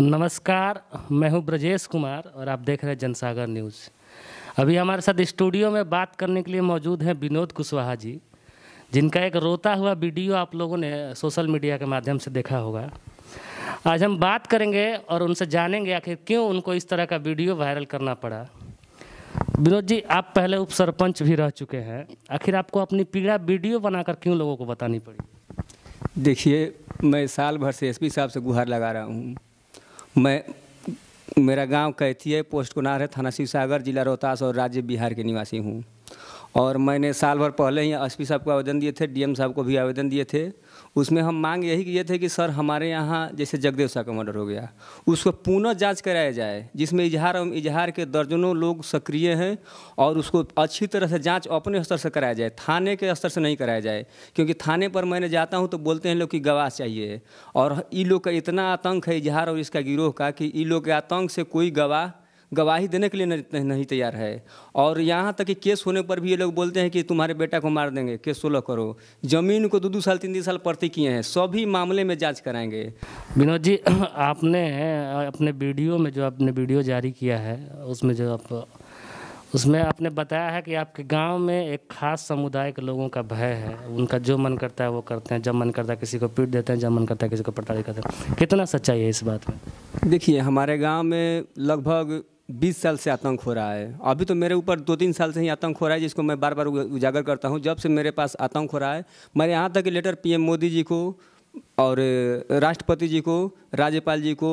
नमस्कार मैं हूं ब्रजेश कुमार और आप देख रहे हैं जनसागर न्यूज़ अभी हमारे साथ स्टूडियो में बात करने के लिए मौजूद हैं विनोद कुशवाहा जी जिनका एक रोता हुआ वीडियो आप लोगों ने सोशल मीडिया के माध्यम से देखा होगा आज हम बात करेंगे और उनसे जानेंगे आखिर क्यों उनको इस तरह का वीडियो वायरल करना पड़ा विनोद जी आप पहले उप सरपंच भी रह चुके हैं आखिर आपको अपनी पीड़ा वीडियो बनाकर क्यों लोगों को बतानी पड़ी देखिए मैं साल भर से एसपी साहब से गुहार लगा रहा हूँ मैं मेरा गांव है पोस्ट कुनार है थाना शिव सागर जिला रोहतास और राज्य बिहार के निवासी हूँ और मैंने साल भर पहले ही एस साहब को आवेदन दिए थे डीएम साहब को भी आवेदन दिए थे उसमें हम मांग यही किए थे कि सर हमारे यहाँ जैसे जगदेव साह का मर्डर हो गया उसको पुनः जांच कराया जाए जिसमें इजहार एवं इजहार के दर्जनों लोग सक्रिय हैं और उसको अच्छी तरह से जांच अपने स्तर से कराया जाए थाने के स्तर से नहीं कराया जाए क्योंकि थाने पर मैंने जाता हूँ तो बोलते हैं लोग कि गवाह चाहिए और इ लोग का इतना आतंक है इजहार और इसका गिरोह का कि ये लोग के आतंक से कोई गवाह गवाही देने के लिए नहीं तैयार है और यहाँ तक कि केस होने पर भी ये लोग बोलते हैं कि तुम्हारे बेटा को मार देंगे केस सोलह करो जमीन को दो दो साल तीन तीन साल प्रति किए हैं सभी मामले में जाँच कराएंगे विनोद जी आपने अपने वीडियो में जो आपने वीडियो जारी किया है उसमें जो आप उसमें आपने बताया है कि आपके गांव में एक खास समुदाय के लोगों का भय है उनका जो मन करता है वो करते हैं जब मन करता है किसी को पीट देते हैं जब मन करता है किसी को प्रताड़ित करते हैं कितना सच्चाई है इस बात में देखिए हमारे गांव में लगभग बीस साल से आतंक हो रहा है अभी तो मेरे ऊपर दो तीन साल से ही आतंक हो रहा है जिसको मैं बार बार उजागर करता हूँ जब से मेरे पास आतंक हो रहा है मैंने यहाँ तक लेटर पीएम मोदी जी को और राष्ट्रपति जी को राज्यपाल जी को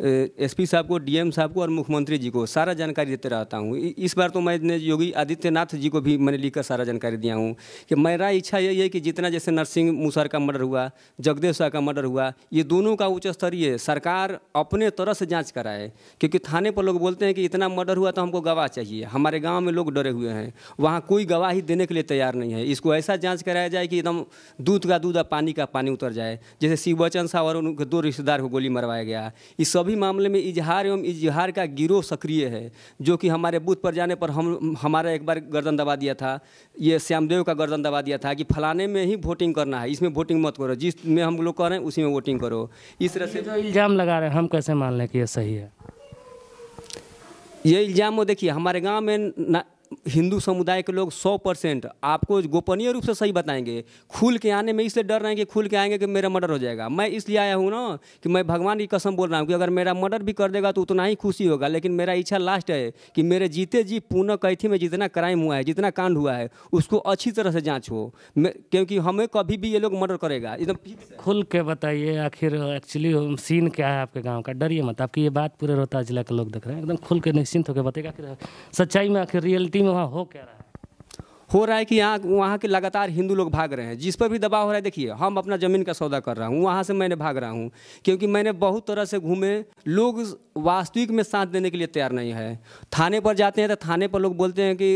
एसपी साहब को डीएम साहब को और मुख्यमंत्री जी को सारा जानकारी देते रहता हूँ इस बार तो मैंने योगी आदित्यनाथ जी को भी मैंने लिखकर सारा जानकारी दिया हूँ कि मेरा इच्छा यही है कि जितना जैसे नरसिंह मुसर का मर्डर हुआ जगदेव शाह का मर्डर हुआ ये दोनों का उच्च स्तरीय सरकार अपने तरह से जाँच कराए क्योंकि थाने पर लोग बोलते हैं कि इतना मर्डर हुआ तो हमको गवाह चाहिए हमारे गाँव में लोग डरे हुए हैं वहाँ कोई गवाही देने के लिए तैयार नहीं है इसको ऐसा जाँच कराया जाए कि एकदम दूध का दूध और पानी का पानी उतर जाए जैसे बच्चन साहब और उनके दो रिश्तेदार को गोली मरवाया गया इस सब सभी मामले में इजहार एवं इजहार का गिरोह सक्रिय है जो कि हमारे बूथ पर जाने पर हम हमारा एक बार गर्दन दबा दिया था ये श्यामदेव का गर्दन दबा दिया था कि फलाने में ही वोटिंग करना है इसमें वोटिंग मत करो जिसमें हम लोग कर रहे हैं उसी में वोटिंग करो इस तरह से जो इल्ज़ाम लगा रहे हैं हम कैसे मान लें कि यह सही है ये इल्ज़ाम वो देखिए हमारे गाँव में हिंदू समुदाय के लोग सौ परसेंट आपको गोपनीय रूप से सही बताएंगे खुल के आने में इसलिए डर रहे हैं कि खुल के आएंगे कि मेरा मर्डर हो जाएगा मैं इसलिए आया हूँ ना कि मैं भगवान की कसम बोल रहा हूँ कि अगर मेरा मर्डर भी कर देगा तो उतना ही खुशी होगा लेकिन मेरा इच्छा लास्ट है कि मेरे जीते जी पुनः कैथी में जितना क्राइम हुआ है जितना कांड हुआ है उसको अच्छी तरह से जाँच हो क्योंकि हमें कभी भी ये लोग मर्डर करेगा एकदम खुल के बताइए आखिर एक्चुअली सीन क्या है आपके गाँव का डरिए मत आपकी ये बात पूरे रोहतास जिला के लोग देख रहे हैं एकदम खुल के निश्चिंत होकर बताइए आखिर सच्चाई में आखिर रियलिटी time lá, roqueira. हो रहा है कि यहाँ वहाँ के लगातार हिंदू लोग भाग रहे हैं जिस पर भी दबाव हो रहा है देखिए हम अपना ज़मीन का सौदा कर रहा हूँ वहाँ से मैंने भाग रहा हूँ क्योंकि मैंने बहुत तरह से घूमे लोग वास्तविक में साथ देने के लिए तैयार नहीं है थाने पर जाते हैं तो थाने पर लोग बोलते हैं कि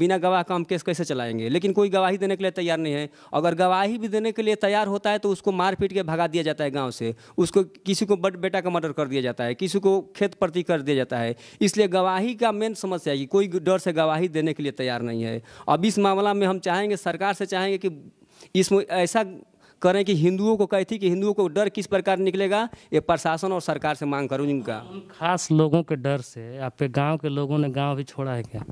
बिना गवाह का हम केस कैसे चलाएंगे लेकिन कोई गवाही देने के लिए तैयार नहीं है अगर गवाही भी देने के लिए तैयार होता है तो उसको मार पीट के भगा दिया जाता है गाँव से उसको किसी को बट बेटा का मर्डर कर दिया जाता है किसी को खेत प्रति कर दिया जाता है इसलिए गवाही का मेन समस्या है कि कोई डर से गवाही देने के लिए तैयार नहीं है अब इस मामला में हम चाहेंगे सरकार से चाहेंगे कि इसमें ऐसा करें कि हिंदुओं को कही थी कि हिंदुओं को डर किस प्रकार निकलेगा ये प्रशासन और सरकार से मांग करूँ इनका खास लोगों के डर से आपके गांव के लोगों ने गांव भी छोड़ा है क्या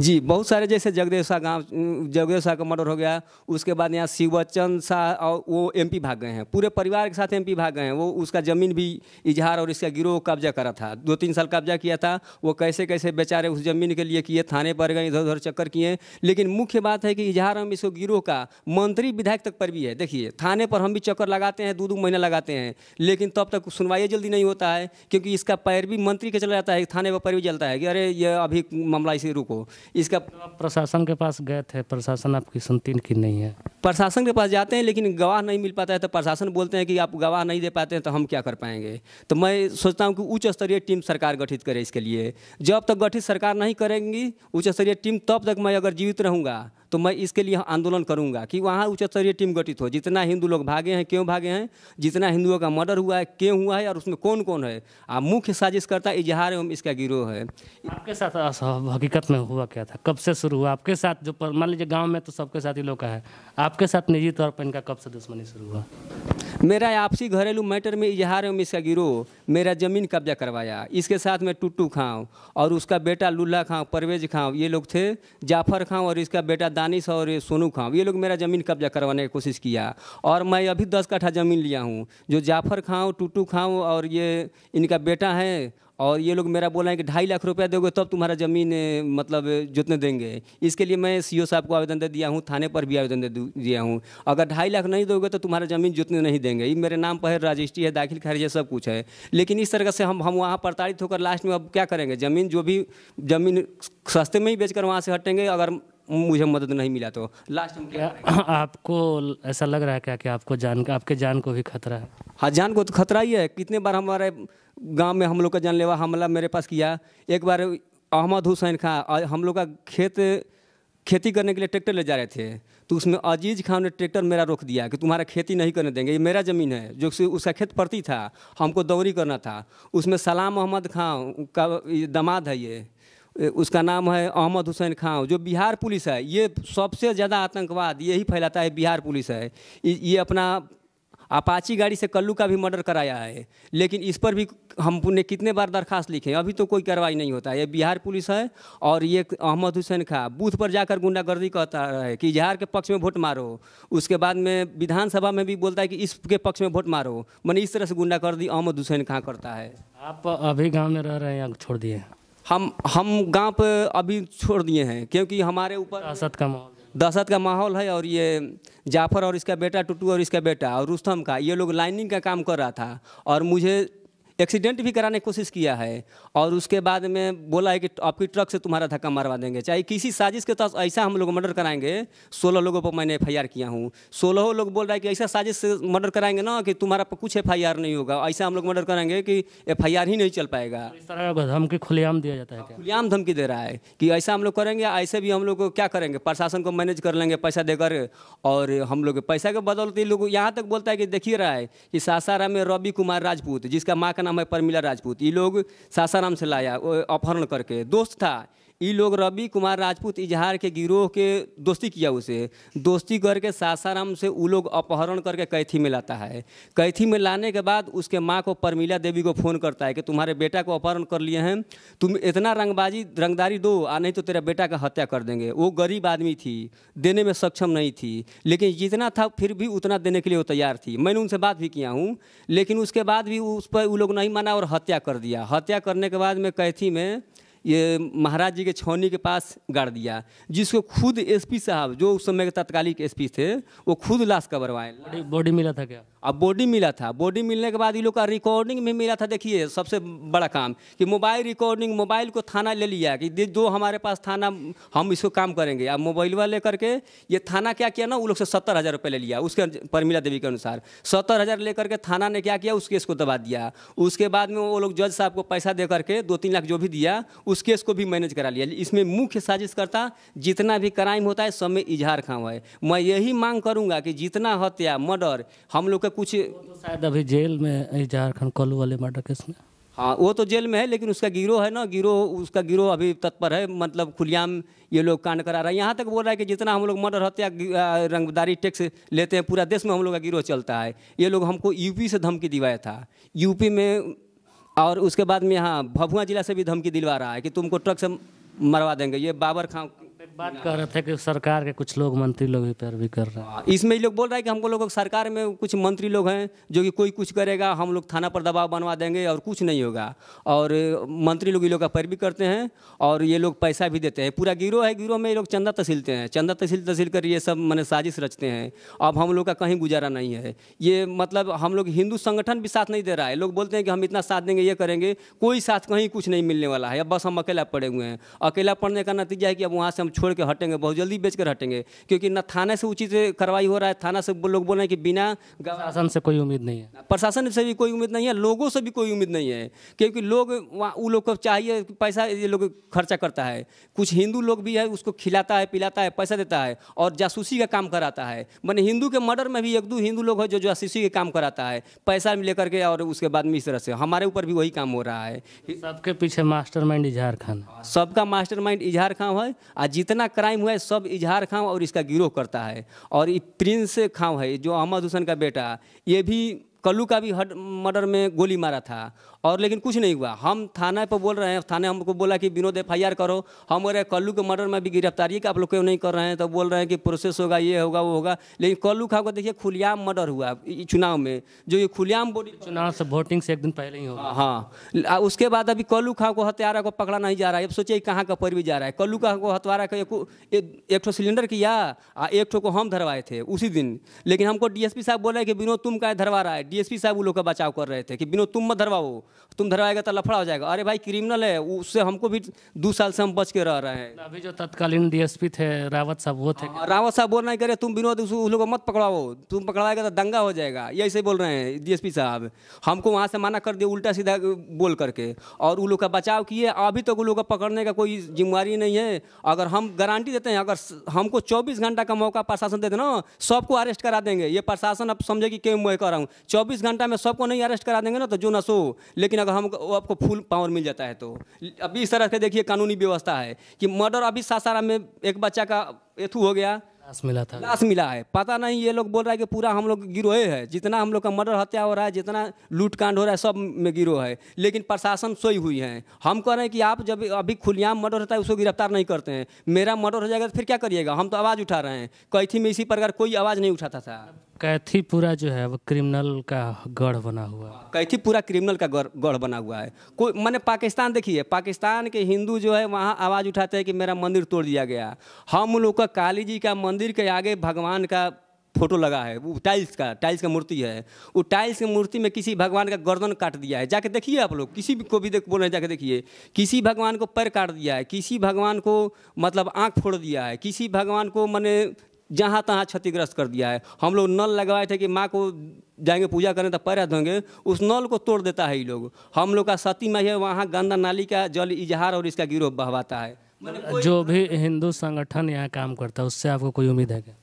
जी बहुत सारे जैसे जगदेव शाह गाँव जगदेव शाह का मर्डर हो गया उसके बाद यहाँ शिव शाह और वो एम भाग गए हैं पूरे परिवार के साथ एम भाग गए हैं वो उसका ज़मीन भी इजहार और इसका गिरोह कब्जा करा था दो तीन साल कब्जा किया था वो कैसे कैसे बेचारे उस ज़मीन के लिए किए थाने पर गए इधर उधर चक्कर किए लेकिन मुख्य बात है कि इजहार हम इसको गिरोह का मंत्री विधायक तक पर भी है देखिए थाने थाने पर हम भी चक्कर लगाते हैं दो दो महीना लगाते हैं लेकिन तब तक सुनवाई जल्दी नहीं होता है क्योंकि इसका पैर भी मंत्री के चला जाता है थाने पर पैर भी है कि अरे ये अभी मामला इसे रुको इसका प्रशासन के पास गए थे प्रशासन आपकी सुनती की नहीं है प्रशासन के पास जाते हैं लेकिन गवाह नहीं मिल पाता है तो प्रशासन बोलते हैं कि आप गवाह नहीं दे पाते हैं तो हम क्या कर पाएंगे तो मैं सोचता हूँ कि उच्च स्तरीय टीम सरकार गठित करे इसके लिए जब तक गठित सरकार नहीं करेंगी उच्च स्तरीय टीम तब तक मैं अगर जीवित रहूँगा तो मैं इसके लिए आंदोलन करूंगा कि वहाँ उच्च स्तरीय टीम गठित हो जितना हिंदू लोग भागे हैं क्यों भागे हैं जितना हिंदुओं का मर्डर हुआ है क्यों हुआ है और उसमें कौन कौन है आप मुख्य साजिशकर्ता इजहार एवं इसका गिरोह है आपके साथ हकीकत में हुआ क्या था कब से शुरू हुआ आपके साथ जो मान लीजिए गाँव में तो सबके साथ ही लोग का है आपके साथ निजी तौर पर इनका कब से दुश्मनी शुरू हुआ मेरा आपसी घरेलू मैटर में इजहार एवं इसका गिरोह मेरा ज़मीन कब्जा करवाया इसके साथ में टुट्टू खाऊँ और उसका बेटा लुल्ला खाऊँ परवेज खाऊँ ये लोग थे जाफर खाऊँ और इसका बेटा दानिश और सोनू खां ये लोग मेरा ज़मीन कब्जा करवाने की कोशिश किया और मैं अभी दस कट्ठा ज़मीन लिया हूँ जो जाफर खाऊँ टूटू खाऊँ और ये इनका बेटा है और ये लोग मेरा बोला है कि ढाई लाख रुपया दोगे तब तुम्हारा ज़मीन मतलब जितने देंगे इसके लिए मैं सीईओ साहब को आवेदन दे दिया हूँ थाने पर भी आवेदन दे दिया हूँ अगर ढाई लाख नहीं दोगे तो तुम्हारा ज़मीन जितने नहीं देंगे ये मेरे नाम पर है रजिस्ट्री है दाखिल खारिज है सब कुछ है लेकिन इस तरह से हम हम वहाँ प्रताड़ित होकर लास्ट में अब क्या करेंगे ज़मीन जो भी ज़मीन सस्ते में ही बेचकर वहाँ से हटेंगे अगर मुझे मदद नहीं मिला तो लास्ट में क्या आपको ऐसा लग रहा है क्या कि आपको जान आपके जान को भी खतरा है हाँ जान को तो खतरा ही है कितने बार हमारे गांव में हम लोग का जानलेवा हमला मेरे पास किया एक बार अहमद हुसैन खां हम लोग का खेत खेती करने के लिए ट्रैक्टर ले जा रहे थे तो उसमें अजीज खान ने ट्रैक्टर मेरा रोक दिया कि तुम्हारा खेती नहीं करने देंगे ये मेरा ज़मीन है जो उसका खेत पड़ती था हमको दौरी करना था उसमें सलाम अहमद खां का दमाद है ये उसका नाम है अहमद हुसैन खां जो बिहार पुलिस है ये सबसे ज़्यादा आतंकवाद यही फैलाता है बिहार पुलिस है ये अपना अपाची गाड़ी से कल्लू का भी मर्डर कराया है लेकिन इस पर भी हमने कितने बार दरखास्त लिखे अभी तो कोई कार्रवाई नहीं होता है ये बिहार पुलिस है और ये अहमद हुसैन खां बूथ पर जाकर गुंडागर्दी कहता है कि इजहार के पक्ष में वोट मारो उसके बाद में विधानसभा में भी बोलता है कि इसके पक्ष में वोट मारो मैंने इस तरह से गुंडागर्दी अहमद हुसैन खां करता है आप अभी गाँव में रह रहे हैं छोड़ दिए हम हम गांव पर अभी छोड़ दिए हैं क्योंकि हमारे ऊपर दहशत का माहौल दहशत का माहौल है और ये जाफर और इसका बेटा टुटू और इसका बेटा और रुस्तम का ये लोग लाइनिंग का काम कर रहा था और मुझे एक्सीडेंट भी कराने की कोशिश किया है और उसके बाद में बोला है कि आपकी ट्रक से तुम्हारा धक्का मारवा देंगे चाहे किसी साजिश के तहत ऐसा हम लोग मर्डर कराएंगे सोलह लोगों पर मैंने एफ किया हूँ सोलह लोग बोल रहा है कि ऐसा साजिश से मर्डर कराएंगे ना कि तुम्हारा कुछ एफ नहीं होगा ऐसा हम लोग मर्डर कराएंगे कि एफ ही नहीं चल पाएगा इस तरह धमकी खुलेआम दिया जाता है खुलेआम धमकी दे रहा है कि ऐसा हम लोग करेंगे ऐसे भी हम लोग क्या करेंगे प्रशासन को मैनेज कर लेंगे पैसा देकर और हम लोग पैसा के बदलते लोग यहाँ तक बोलता है कि देखिए रहा है कि सासारा में रवि कुमार राजपूत जिसका माँ का नाम है परमिला राजपूत ये लोग सासाराम से लाया अपहरण करके दोस्त था ये लोग रवि कुमार राजपूत इजहार के गिरोह के दोस्ती किया उसे दोस्ती करके सासाराम से वो लोग अपहरण करके कैथी में लाता है कैथी में लाने के बाद उसके माँ को परमिला देवी को फ़ोन करता है कि तुम्हारे बेटा को अपहरण कर लिए हैं तुम इतना रंगबाजी रंगदारी दो आ नहीं तो तेरा बेटा का हत्या कर देंगे वो गरीब आदमी थी देने में सक्षम नहीं थी लेकिन जितना था फिर भी उतना देने के लिए वो तैयार थी मैंने उनसे बात भी किया हूँ लेकिन उसके बाद भी उस पर वो लोग नहीं माना और हत्या कर दिया हत्या करने के बाद में कैथी में ये महाराज जी के छौनी के पास गाड़ दिया जिसको खुद एसपी साहब जो उस समय के तत्कालिक एसपी थे वो खुद लाश कबरवाए बॉडी मिला था क्या अब बॉडी मिला था बॉडी मिलने के बाद इन लोग का रिकॉर्डिंग भी मिला था देखिए सबसे बड़ा काम कि मोबाइल रिकॉर्डिंग मोबाइल को थाना ले लिया कि जो हमारे पास थाना हम इसको काम करेंगे अब मोबाइलवा लेकर के ये थाना क्या किया ना वो लोग से सत्तर हज़ार रुपये ले लिया उसके परमिला देवी के अनुसार सत्तर हज़ार लेकर के थाना ने क्या किया उस केस को दबा दिया उसके बाद में वो लोग जज साहब को पैसा दे करके दो तीन लाख जो भी दिया उस केस को भी मैनेज करा लिया इसमें मुख्य साजिशकर्ता जितना भी क्राइम होता है सब में इजहार खाम है मैं यही मांग करूँगा कि जितना हत्या मर्डर हम लोग तो कुछ तो शायद अभी जेल में झारखंड कोल्हू वाले मर्डर केस में हाँ वो तो जेल में है लेकिन उसका गिरोह है ना गिरोह उसका गिरोह अभी तत्पर है मतलब खुलियाम ये लोग कांड करा रहा है यहाँ तक बोल रहा है कि जितना हम लोग मर्डर हत्या रंगदारी टैक्स लेते हैं पूरा देश में हम लोग का गिरोह चलता है ये लोग हमको यूपी से धमकी दिवाया था यूपी में और उसके बाद में यहाँ भभुआ जिला से भी धमकी दिलवा रहा है कि तुमको ट्रक से मरवा देंगे ये बाबर खां बात कह रहे थे कि सरकार के कुछ लोग मंत्री लोग भी पैरवी कर रहे हैं हाँ, इसमें ये लोग बोल रहा है कि हमको लोग सरकार में कुछ मंत्री लोग हैं जो कि कोई कुछ करेगा हम लोग थाना पर दबाव बनवा देंगे और कुछ नहीं होगा और मंत्री लोग ये लोग का पैरवी करते हैं और ये लोग पैसा भी देते हैं पूरा गिरोह है गिरोह में ये लोग चंदा तहसीलते हैं चंदा तहसील तहसील कर ये सब मैंने साजिश रचते हैं अब हम लोग का कहीं गुजारा नहीं है ये मतलब हम लोग हिंदू संगठन भी साथ नहीं दे रहा है लोग बोलते हैं कि हम इतना साथ देंगे ये करेंगे कोई साथ कहीं कुछ नहीं मिलने वाला है अब बस हम अकेला पड़े हुए हैं अकेला पड़ने का नतीजा है कि अब वहाँ से हम छोड़ छोड़ के हटेंगे बहुत जल्दी बेच कर हटेंगे क्योंकि ना थाने से उचित कार्रवाई हो रहा है थाना से लोग बोल रहे हैं कि बिना प्रशासन से कोई उम्मीद नहीं है प्रशासन से भी कोई उम्मीद नहीं है लोगों से भी कोई उम्मीद नहीं है क्योंकि लोग वहाँ वो लोग को चाहिए पैसा ये लोग खर्चा करता है कुछ हिंदू लोग भी है उसको खिलाता है पिलाता है पैसा देता है और जासूसी का काम कराता है मैंने हिंदू के मर्डर में भी एक दो हिंदू लोग है जो जासूसी का काम कराता है पैसा लेकर के और उसके बाद में इस तरह से हमारे ऊपर भी वही काम हो रहा है सबके पीछे मास्टर माइंड इजहार खान सबका मास्टर माइंड इजहार खान है आज जितना जितना क्राइम हुआ है सब इजहार खां और इसका गिरोह करता है और ये प्रिंस खां है जो अहमद हुसैन का बेटा ये भी कल्लू का भी हड मर्डर में गोली मारा था और लेकिन कुछ नहीं हुआ हम थाना पर बोल रहे हैं थाने हमको बोला कि विनोद एफ करो हम बोल रहे हैं कल्लू के मर्डर में भी गिरफ्तारी का आप लोग क्यों नहीं कर रहे हैं तो बोल रहे हैं कि प्रोसेस होगा ये होगा वो होगा लेकिन कल्लू खा को देखिए खुलियाम मर्डर हुआ चुनाव में जो ये खुलियाम बोली चुनाव से वोटिंग से एक दिन पहले ही होगा हाँ, हाँ। उसके बाद अभी कल्लू खा को हत्यारा को पकड़ा नहीं जा रहा है अब सोचिए कहाँ का पर भी जा रहा है कल्लू खा को हत्यारा का एक ठो सिलेंडर किया एक ठो को हम धरवाए थे उसी दिन लेकिन हमको डीएसपी साहब बोला कि विनोद तुम का धरवा रहा है डीएसपी साहब वो लोग का बचाव कर रहे थे कि विनोद तुम मत धरवाओ तुम धरवाएगा तो लफड़ा हो जाएगा अरे भाई क्रिमिनल है उससे हमको भी दो साल से हम बच के रह रहे हैं तो अभी जो तत्कालीन डीएसपी थे रावत साहब वो थे हाँ, रावत साहब बोल रहे करे तुम विनोद उस लोग को मत पकड़ाओ तुम पकड़ाएगा तो दंगा हो जाएगा ये ऐसे बोल रहे हैं डीएसपी साहब हमको वहाँ से मना कर दिया उल्टा सीधा बोल करके और उन लोग का बचाव किए अभी तक उन लोग का पकड़ने का कोई जिम्मेवारी नहीं है अगर हम गारंटी देते हैं अगर हमको चौबीस घंटा का मौका प्रशासन दे देना सबको अरेस्ट करा देंगे ये प्रशासन अब समझे कि क्यों मैं कर रहा हूँ चौबीस घंटा में सबको नहीं अरेस्ट करा देंगे ना तो जो ना लेकिन अगर हम आपको फुल पावर मिल जाता है तो अभी इस तरह से देखिए कानूनी व्यवस्था है कि मर्डर अभी सासारा में एक बच्चा का एथू हो गया लाश मिला था लाश मिला है पता नहीं ये लोग बोल रहा है कि पूरा हम लोग गिरोह है जितना हम लोग का मर्डर हत्या हो रहा है जितना लूटकांड हो रहा है सब में गिरोह है लेकिन प्रशासन सोई हुई है हम कह रहे हैं कि आप जब अभी खुलियाम मर्डर होता है उसको गिरफ्तार नहीं करते हैं मेरा मर्डर हो जाएगा तो फिर क्या करिएगा हम तो आवाज़ उठा रहे हैं कैथी में इसी प्रकार कोई आवाज़ नहीं उठाता था कैथीपुरा जो है वो क्रिमिनल का गढ़ बना हुआ है कैथीपुरा क्रिमिनल का गढ़ बना हुआ है कोई मैंने पाकिस्तान देखिए पाकिस्तान के हिंदू जो है वहाँ आवाज़ उठाते हैं कि मेरा मंदिर तोड़ दिया गया हम लोग का काली जी का मंदिर के आगे भगवान का फोटो लगा है वो टाइल्स का टाइल्स का मूर्ति है वो टाइल्स की मूर्ति में किसी भगवान का गर्दन काट दिया है जाके देखिए आप लोग किसी को भी देख बोल रहे जाके देखिए किसी भगवान को पैर काट दिया है किसी भगवान को मतलब आँख फोड़ दिया है किसी भगवान को मैंने जहाँ तहाँ क्षतिग्रस्त कर दिया है हम लोग नल लगवाए थे कि माँ को जाएंगे पूजा करें तो पैर देंगे उस नल को तोड़ देता है ये लोग हम लोग का सती में है वहाँ गंदा नाली का जल इजहार और इसका गिरोह बहवाता है मतलब जो भी हिंदू संगठन यहाँ काम करता है उससे आपको कोई उम्मीद है क्या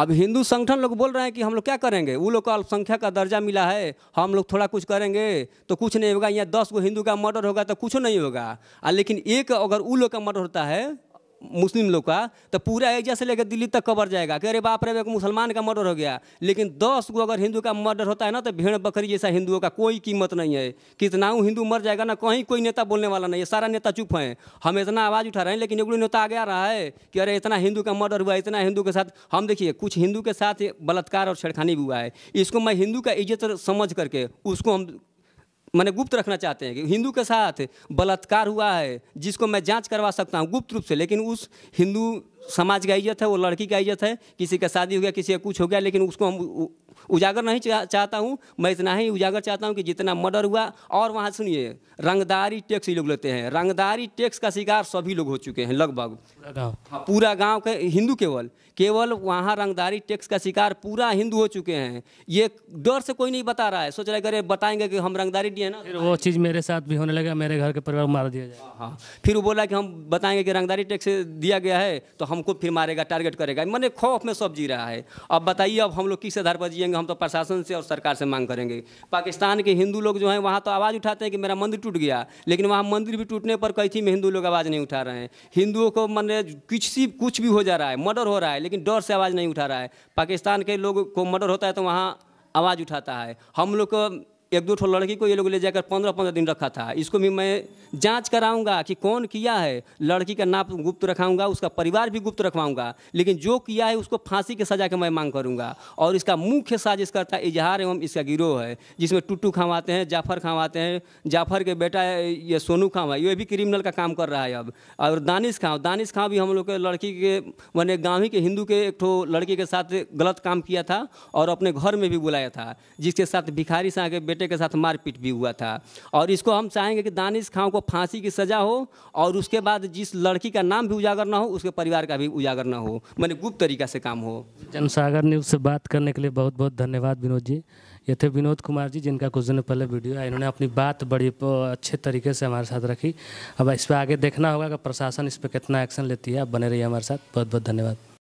अब हिंदू संगठन लोग बोल रहे हैं कि हम लोग क्या करेंगे वो लोग को अल्पसंख्यक का दर्जा मिला है हम लोग थोड़ा कुछ करेंगे तो कुछ नहीं होगा यहाँ दस गो हिंदू का मर्डर होगा तो कुछ नहीं होगा लेकिन एक अगर वो लोग का मर्डर होता है मुस्लिम लोग का तो पूरा एरिया से लेकर दिल्ली तक कवर जाएगा कि अरे बाप रे एक मुसलमान का मर्डर हो गया लेकिन दस गो अगर हिंदू का मर्डर होता है ना तो भेड़ बकरी जैसा हिंदुओं का कोई कीमत नहीं है कितनाऊ हिंदू मर जाएगा ना कहीं कोई नेता बोलने वाला नहीं है सारा नेता चुप हैं हम इतना आवाज़ उठा रहे हैं लेकिन एक नेता आगे आ रहा है कि अरे इतना हिंदू का मर्डर हुआ इतना हिंदू के साथ हम देखिए कुछ हिंदू के साथ बलात्कार और छेड़खानी भी हुआ है इसको मैं हिंदू का इज्जत समझ करके उसको हम मैंने गुप्त रखना चाहते हैं कि हिंदू के साथ बलात्कार हुआ है जिसको मैं जांच करवा सकता हूं गुप्त रूप से लेकिन उस हिंदू समाज का इज्जत है वो लड़की का इज्जत है किसी का शादी हो गया किसी का कुछ हो गया लेकिन उसको हम उजागर नहीं चा, चाहता हूँ मैं इतना ही उजागर चाहता हूँ कि जितना मर्डर हुआ और वहाँ सुनिए रंगदारी टैक्स ये लोग लेते हैं रंगदारी टैक्स का शिकार सभी लोग हो चुके हैं लगभग पूरा गाँव हाँ, के हिंदू केवल केवल वहाँ रंगदारी टैक्स का शिकार पूरा हिंदू हो चुके हैं ये डर से कोई नहीं बता रहा है सोच रहे अगर बताएंगे कि हम रंगदारी दिए ना तो फिर वो चीज़ मेरे साथ भी होने लगा मेरे घर के परिवार मार दिया जाए हाँ, हाँ फिर वो बोला कि हम बताएंगे कि रंगदारी टैक्स दिया गया है तो हम हमको फिर मारेगा टारगेट करेगा मैंने खौफ में सब जी रहा है अब बताइए अब हम लोग किस आधार पर जियेंगे हम तो प्रशासन से और सरकार से मांग करेंगे पाकिस्तान के हिंदू लोग जो हैं वहाँ तो आवाज़ उठाते हैं कि मेरा मंदिर टूट गया लेकिन वहाँ मंदिर भी टूटने पर थी में हिंदू लोग आवाज़ नहीं उठा रहे हैं हिंदुओं को मैंने किसी कुछ भी हो जा रहा है मर्डर हो रहा है लेकिन डर से आवाज़ नहीं उठा रहा है पाकिस्तान के लोग को मर्डर होता है तो वहाँ आवाज़ उठाता है हम लोग को एक दो ठो लड़की को ये लोग ले जाकर पंद्रह पंद्रह दिन रखा था इसको भी मैं जांच कराऊंगा कि कौन किया है लड़की का नाप गुप्त रखाऊंगा उसका परिवार भी गुप्त रखवाऊंगा लेकिन जो किया है उसको फांसी की सजा के मैं मांग करूंगा और इसका मुख्य साजिश करता इजहार एवं इसका गिरोह है जिसमें टुट्टू खावाते हैं जाफर खावाते हैं जाफर के बेटा ये सोनू खां है ये भी क्रिमिनल का काम कर रहा है अब और दानिश खां दानिश खां भी हम लोग के लड़की के मैंने गाँव ही के हिंदू के एक ठो लड़की के साथ गलत काम किया था और अपने घर में भी बुलाया था जिसके साथ भिखारी शाह के बेटे बेटे के साथ मारपीट भी हुआ था और इसको हम चाहेंगे कि दानिश खां को फांसी की सज़ा हो और उसके बाद जिस लड़की का नाम भी उजागर ना हो उसके परिवार का भी उजागर ना हो मैंने गुप्त तरीका से काम हो जनसागर न्यूज़ से बात करने के लिए बहुत बहुत धन्यवाद विनोद जी ये थे विनोद कुमार जी जिनका कुछ दिन पहले वीडियो है इन्होंने अपनी बात बड़ी अच्छे तरीके से हमारे साथ रखी अब इस पर आगे देखना होगा कि प्रशासन इस पर कितना एक्शन लेती है आप बने रहिए हमारे साथ बहुत बहुत धन्यवाद